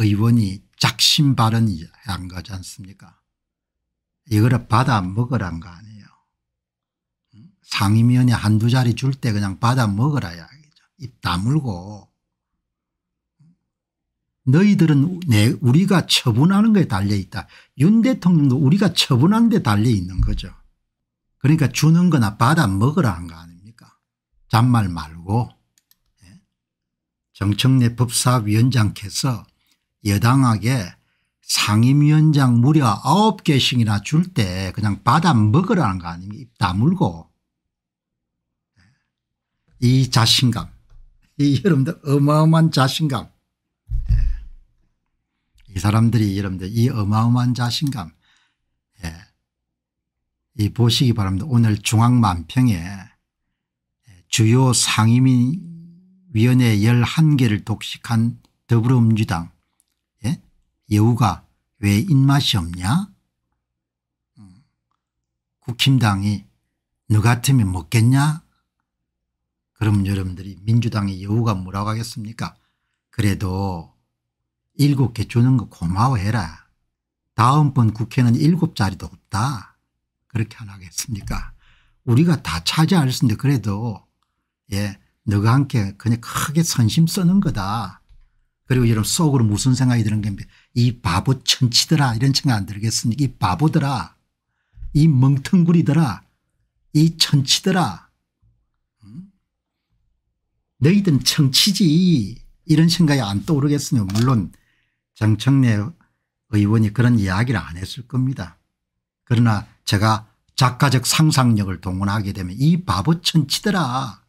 의원이 작심발언 한 거지 않습니까 이거를 받아 먹으란 거 아니에요. 상임위원회 한두 자리 줄 때 그냥 받아 먹으라야 입 다물고 너희들은 내 우리가 처분하는 거에 달려있다. 윤 대통령도 우리가 처분한 데 달려있는 거죠. 그러니까 주는 거나 받아 먹으라 한 거 아닙니까 잔말 말고 예? 정청래 법사위원장께서 여당에게 상임위원장 무려 9개씩이나 줄 때 그냥 받아 먹으라는 거 아닙니까 입 다물고 네. 이 자신감 이 여러분들 어마어마한 자신감 네. 이 사람들이 여러분들 이 어마어마한 자신감 예. 이 보시기 바랍니다. 오늘 중앙만평에 주요 상임위원회 11개를 독식한 더불어민주당 여우가왜 입맛이 없냐? 음. 국힘당이 너 같으면 먹겠냐? 그럼 여러분들이 민주당의 여우가 뭐라고 하겠습니까? 그래도 일곱 개 주는 거 고마워해라. 다음번 국회는 일곱 자리도 없다. 그렇게 안 하겠습니까? 우리가 다 차지할 수 있는데 그래도 예 너가 함께 그냥 크게 선심 쓰는 거다. 그리고 여러분 속으로 무슨 생각이 드는 게 이 바보 천치더라 이런 생각 안 들겠습니까 이 바보들아 이 멍텅구리들아 이 천치들아 음? 너희들은 청치지 이런 생각이 안 떠오르겠으며 물론 장청래 의원이 그런 이야기를 안 했을 겁니다. 그러나 제가 작가적 상상력을 동원하게 되면 이 바보 천치들아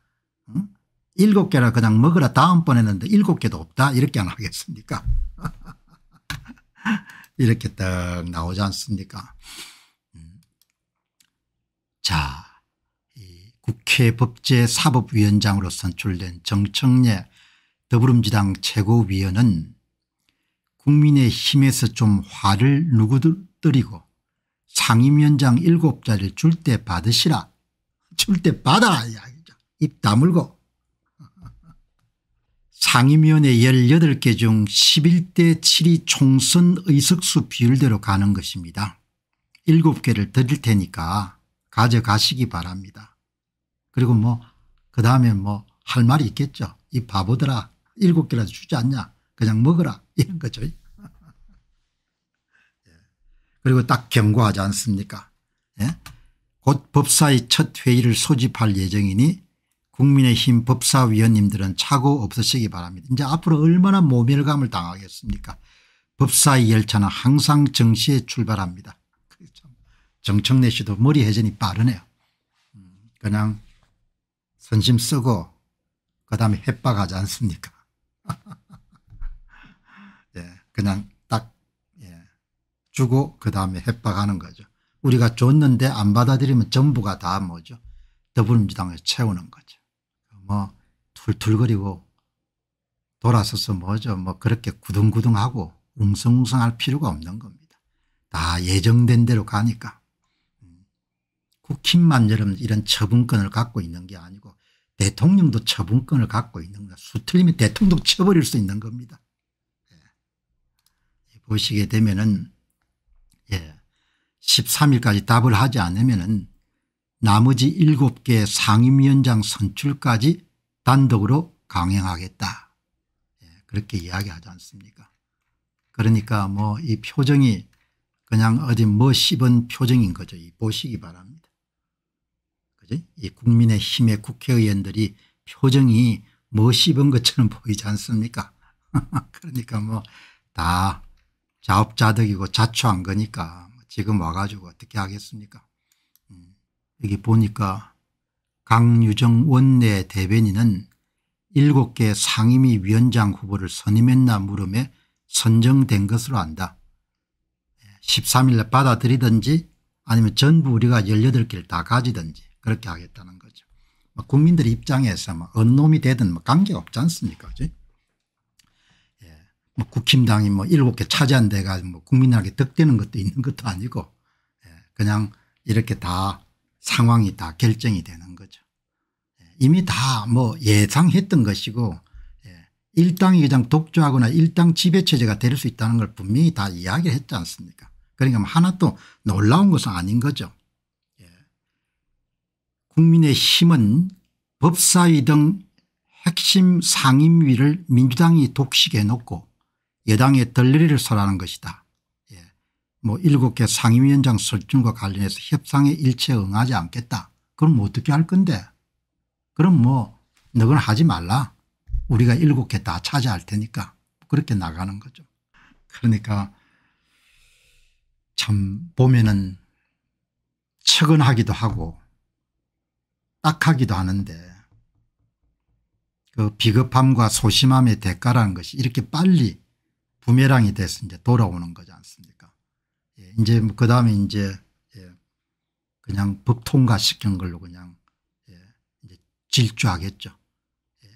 음? 일곱 개라 그냥 먹으라 다음번에는 일곱 개도 없다 이렇게 안 하겠습니까 이렇게 딱 나오지 않습니까 음. 자 국회 법제사법위원장으로 선출된 정청래 더불어민주당 최고위원은 국민의힘에서 좀 화를 누구들이고 상임위원장 일곱 자리를 줄 때 받으시라 줄 때받아야기입 다물고 상임위원회 18개 중 11대 7이 총선 의석수 비율대로 가는 것입니다. 7개를 드릴 테니까 가져가시기 바랍니다. 그리고 뭐 그 다음에 뭐 할 말이 있겠죠. 이 바보들아 7개라도 주지 않냐 그냥 먹어라 이런 거죠. 예. 그리고 딱 경고하지 않습니까 예? 곧 법사위 첫 회의를 소집할 예정이니 국민의힘 법사위원님들은 차고 없으시기 바랍니다. 이제 앞으로 얼마나 모멸감을 당하겠습니까 법사위 열차는 항상 정시에 출발합니다. 정청래 씨도 머리 회전이 빠르네요. 음, 그냥 선심 쓰고 그다음에 햇박하지 않습니까 예, 그냥 딱 예, 주고 그다음에 햇박하는 거죠. 우리가 줬는데 안 받아들이면 전부가 다 뭐죠 더불어민주당을 채우는 거죠. 뭐 툴툴거리고 돌아서서 뭐죠 뭐 그렇게 구둥구둥하고 웅성웅성할 필요가 없는 겁니다. 다 예정된 대로 가니까. 음. 국힘만 여러 이런 처분권을 갖고 있는 게 아니고 대통령도 처분권을 갖고 있는 거야 수틀리면 대통령 도 쳐버릴 수 있는 겁니다. 예. 보시게 되면은 예. 13일까지 답을 하지 않으면은 나머지 7개 상임위원장 선출까지 단독으로 강행하겠다. 예, 그렇게 이야기하지 않습니까 그러니까 뭐 이 표정이 그냥 어디 뭐 씹은 표정인 거죠. 이 보시기 바랍니다. 그지? 이 국민의 힘의 국회의원들이 표정이 뭐 씹은 것처럼 보이지 않습니까? 그러니까 뭐 다 자업자득이고 자초한 거니까 뭐 지금 와가지고 어떻게 하겠습니까? 여기 보니까 강유정 원내 대변인은 7개 상임위 위원장 후보를 선임했나 물음에 선정된 것으로 안다. 13일 날 받아들이든지 아니면 전부 우리가 18개를 다 가지든지 그렇게 하겠다는 거죠. 뭐 국민들 입장에서 뭐 언놈이 되든 뭐 관계없지 가 않습니까? 그치? 예. 뭐 국힘당이 뭐 7개 차지한 데가 뭐 국민에게 득되는 것도 있는 것도 아니고 예. 그냥 이렇게 다 상황이 다 결정이 되는 거죠. 예, 이미 다 뭐 예상했던 것이고 예, 일당이 그냥 독주하거나 일당 지배체제가 될 수 있다는 걸 분명히 다이야기 했지 않습니까 그러니까 뭐 하나도 놀라운 것은 아닌 거죠. 예. 국민의 힘은 법사위 등 핵심 상임위를 민주당이 독식해 놓고 여당의 덜리를 서라는 것이다. 뭐7개 상임위원장 설정과 관련해서 협상에 일체 응하지 않겠다. 그럼 뭐 어떻게 할 건데 그럼 뭐 너건 하지 말라. 우리가 7개다 차지할 테니까 그렇게 나가는 거죠. 그러니까 참 보면은 측은하기도 하고 딱하기도 하는데 그 비겁함과 소심함의 대가라는 것이 이렇게 빨리 부메랑이 돼서 이제 돌아오는 거지 않습니까 예, 이제 뭐 그 다음에 이제 예, 그냥 법 통과시킨 걸로 그냥 예, 이제 질주하겠죠. 예,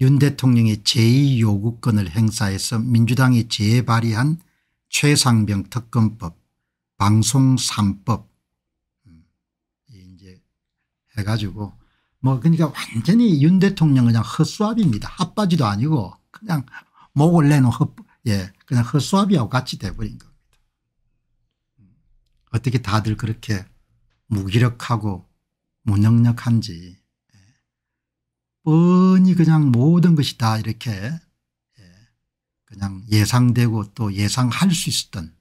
윤 대통령이 제2요구권을 행사해서 민주당이 재발의한 최상병 특검법 방송 3법 음, 이제 해가지고 뭐 그러니까 완전히 윤 대통령 그냥 헛수합입니다. 핫바지도 아니고 그냥 목을 내놓은 헛, 예, 그냥 헛수합이하고 같이 돼버린 거. 어떻게 다들 그렇게 무기력하고 무능력한지 뻔히 그냥 모든 것이 다 이렇게 예, 그냥 예상되고 또 예상할 수 있었던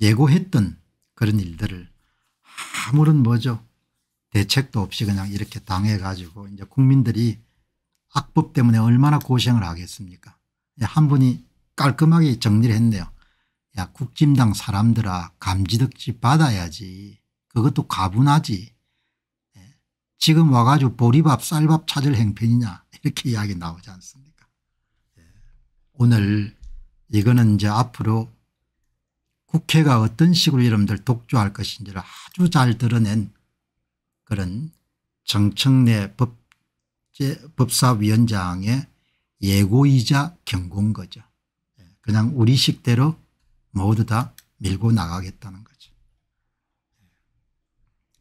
예고했던 그런 일들을 아무런 뭐죠 대책도 없이 그냥 이렇게 당해가지고 이제 국민들이 악법 때문에 얼마나 고생을 하겠습니까 예, 한 분이 깔끔하게 정리를 했네요. 야국짐당 사람들아 감지덕지 받아야지 그것도 가분하지 예? 지금 와가지고 보리밥 쌀밥 찾을 행편이냐 이렇게 이야기 나오지 않습니까 예. 오늘 이거는 이제 앞으로 국회가 어떤 식으로 여러분들 독주할 것인지를 아주 잘 드러낸 그런 정청래 법제, 법사위원장의 예고이자 경고인 거죠. 예. 그냥 우리식대로 모두 다 밀고 나가겠다는 거죠.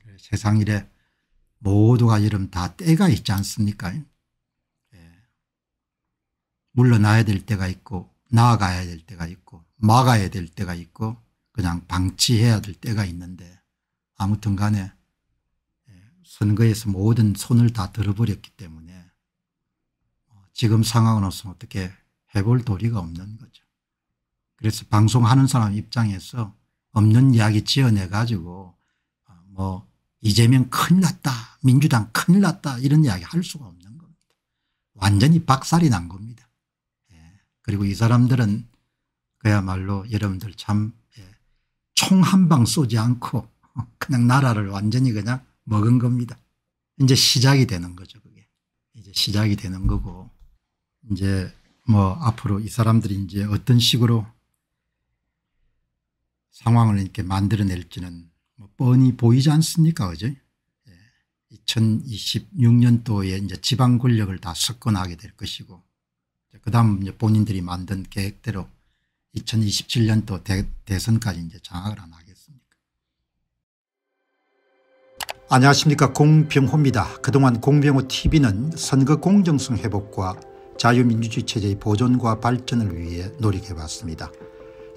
그렇죠. 세상 일에 모두가 이름 다 때가 있지 않습니까? 예. 물러나야 될 때가 있고 나아가야 될 때가 있고 막아야 될 때가 있고 그냥 방치해야 될 때가 있는데 아무튼 간에 예, 선거에서 모든 손을 다 들어버렸기 때문에 어, 지금 상황으로서 어떻게 해볼 도리가 없는 거죠. 그래서 방송하는 사람 입장에서 없는 이야기 지어내 가지고 아, 뭐 이재명 큰일 났다 민주당 큰일 났다 이런 이야기 할 수가 없는 겁니다. 완전히 박살이 난 겁니다. 예. 그리고 이 사람들은 그야말로 여러분들 참총 예, 한방 쏘지 않고 그냥 나라를 완전히 그냥 먹은 겁니다. 이제 시작이 되는 거죠 그게. 이제 시작이 되는 거고 이제 뭐 앞으로 이 사람들이 이제 어떤 식으로 상황을 이렇게 만들어낼지는 뭐 뻔히 보이지 않습니까 그죠? 2026년도에 예. 이제 지방 권력을 다 석권하게 될 것이고 그 다음 본인들이 만든 계획대로 2027년도 대, 선까지 이제 장악을 안 하겠습니까. 안녕하십니까 공병호입니다. 그동안 공병호TV는 선거 공정성 회복과 자유민주주의 체제의 보존과 발전을 위해 노력해왔습니다.